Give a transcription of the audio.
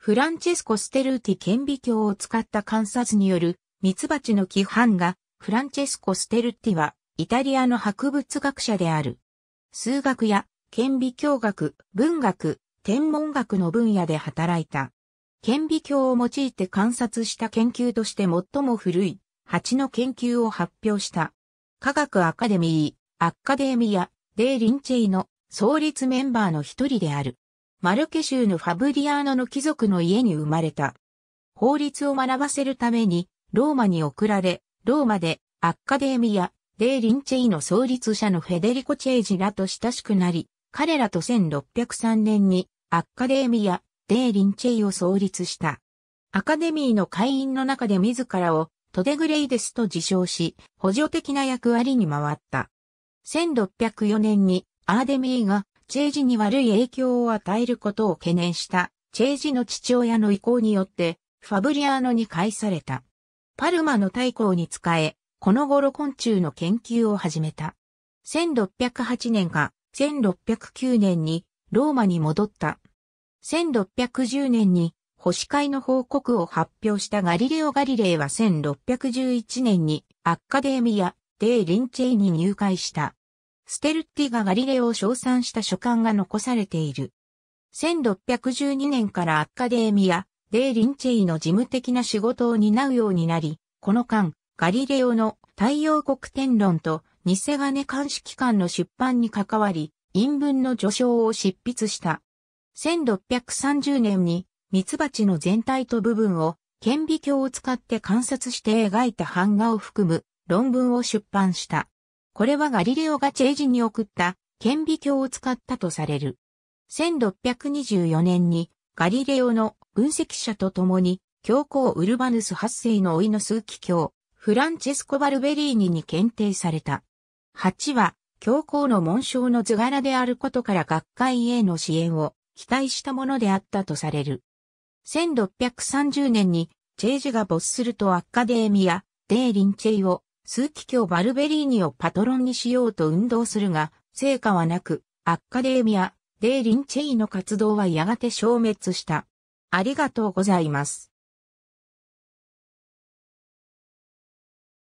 フランチェスコ・ステルーティ顕微鏡を使った観察によるミツバチの規範がフランチェスコ・ステルティはイタリアの博物学者である。数学や顕微鏡学、文学、天文学の分野で働いた。顕微鏡を用いて観察した研究として最も古い蜂の研究を発表した。科学アカデミー、アッカデミア、デー・リンチェイの創立メンバーの一人である。マルケ州のファブリアーノの貴族の家に生まれた。法律を学ばせるために、ローマに送られ、ローマでアッカデーミア、デー・リンチェイの創立者のフェデリコ・チェイジらと親しくなり、彼らと1603年にアッカデーミア、デー・リンチェイを創立した。アカデミーの会員の中で自らをトデグレイデスと自称し、補助的な役割に回った。1604年にアーデミーがチェイジに悪い影響を与えることを懸念したチェイジの父親の意向によってファブリアーノに返された。パルマの太閤に仕え、この頃昆虫の研究を始めた。1608年か1609年にローマに戻った。1610年に星会の報告を発表したガリレオ・ガリレイは1611年にアッカデミア・デー・リンチェイに入会した。ステルッティがガリレオを称賛した書簡が残されている。1612年からアカデーミア、デー・リンチェイの事務的な仕事を担うようになり、この間、ガリレオの太陽国天論と偽金監視機関の出版に関わり、陰文の序章を執筆した。1630年に、ミツバチの全体と部分を、顕微鏡を使って観察して描いた版画を含む論文を出版した。これはガリレオがチェージに送った顕微鏡を使ったとされる。1624年にガリレオの分析者と共に教皇ウルバヌス8世の老いの数奇教、フランチェスコ・バルベリーニに検定された。8は教皇の紋章の図柄であることから学会への支援を期待したものであったとされる。1630年にチェージが没するとアッカデーミア、デーリンチェイを枢機卿バルベリーニをパトロンにしようと運動するが、成果はなく、アッカデーミア、デーリンチェイの活動はやがて消滅した。ありがとうございます。